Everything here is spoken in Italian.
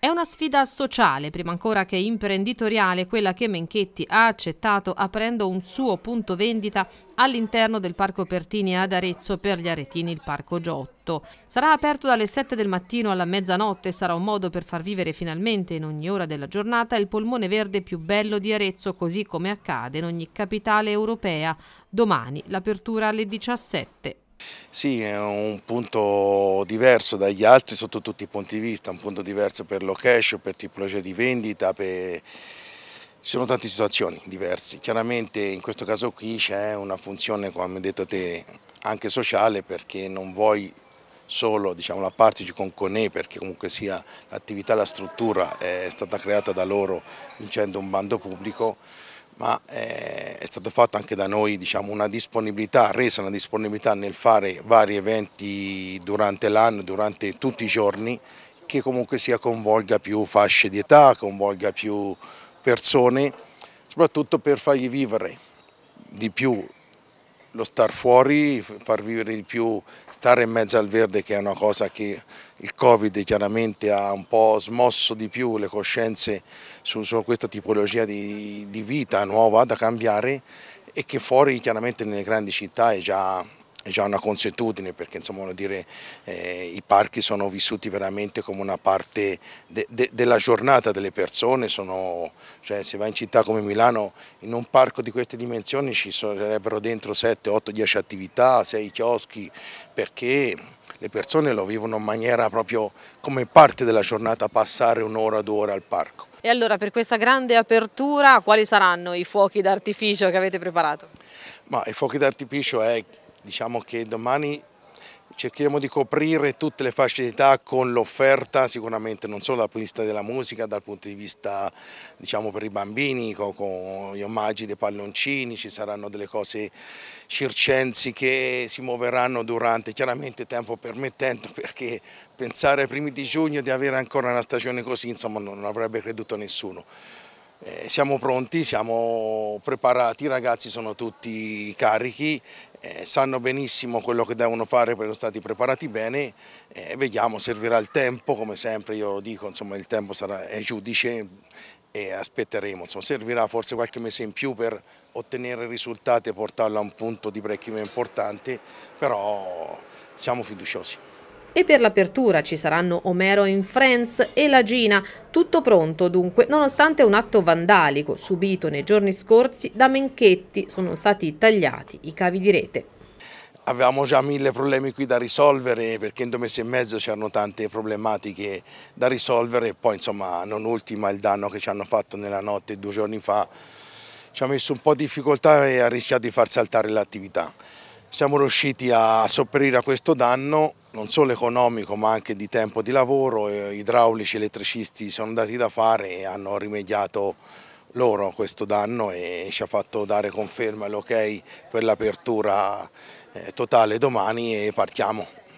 È una sfida sociale, prima ancora che imprenditoriale, quella che Menchetti ha accettato aprendo un suo punto vendita all'interno del Parco Pertini ad Arezzo per gli aretini il Parco Giotto. Sarà aperto dalle 7 del mattino alla mezzanotte, sarà un modo per far vivere finalmente in ogni ora della giornata il polmone verde più bello di Arezzo, così come accade in ogni capitale europea. Domani l'apertura alle 17. Sì, è un punto diverso dagli altri sotto tutti i punti di vista, un punto diverso per location, per tipologia di vendita, per... ci sono tante situazioni diverse. Chiaramente in questo caso qui c'è una funzione, come hai detto te, anche sociale perché non vuoi solo diciamo, la parteci con Conè perché comunque sia l'attività, la struttura è stata creata da loro vincendo un bando pubblico ma eh, è stata fatta anche da noi diciamo, una disponibilità, resa una disponibilità nel fare vari eventi durante l'anno, durante tutti i giorni, che comunque sia convolga più fasce di età, convolga più persone, soprattutto per fargli vivere di più lo star fuori, far vivere di più, stare in mezzo al verde che è una cosa che il Covid chiaramente ha un po' smosso di più le coscienze su, su questa tipologia di, di vita nuova da cambiare e che fuori chiaramente nelle grandi città è già è già una consuetudine perché insomma, dire, eh, i parchi sono vissuti veramente come una parte de, de, della giornata delle persone, sono, cioè, se vai in città come Milano in un parco di queste dimensioni ci sarebbero dentro 7, 8, 10 attività, 6 chioschi perché le persone lo vivono in maniera proprio come parte della giornata passare un'ora, due ore al parco. E allora per questa grande apertura quali saranno i fuochi d'artificio che avete preparato? Ma, I fuochi d'artificio è Diciamo che domani cercheremo di coprire tutte le fasce d'età con l'offerta sicuramente non solo dal punto di vista della musica, dal punto di vista diciamo, per i bambini con, gli omaggi dei palloncini, ci saranno delle cose circensi che si muoveranno durante chiaramente tempo permettendo perché pensare ai primi di giugno di avere ancora una stagione così insomma non avrebbe creduto nessuno. Eh, siamo pronti, siamo preparati, i ragazzi sono tutti carichi eh, sanno benissimo quello che devono fare perché sono stati preparati bene, eh, vediamo, servirà il tempo, come sempre io dico, insomma, il tempo sarà, è giudice e aspetteremo, insomma, servirà forse qualche mese in più per ottenere risultati e portarlo a un punto di break importante, però siamo fiduciosi e per l'apertura ci saranno Omero in Friends e la Gina, tutto pronto dunque, nonostante un atto vandalico subito nei giorni scorsi da Menchetti sono stati tagliati i cavi di rete avevamo già mille problemi qui da risolvere perché in due mesi e mezzo c'erano tante problematiche da risolvere e poi insomma non ultima il danno che ci hanno fatto nella notte due giorni fa ci ha messo un po' di difficoltà e ha rischiato di far saltare l'attività. Siamo riusciti a sopperire a questo danno non solo economico ma anche di tempo di lavoro, idraulici e elettricisti sono andati da fare e hanno rimediato loro questo danno e ci ha fatto dare conferma l'ok ok per l'apertura eh, totale domani e partiamo.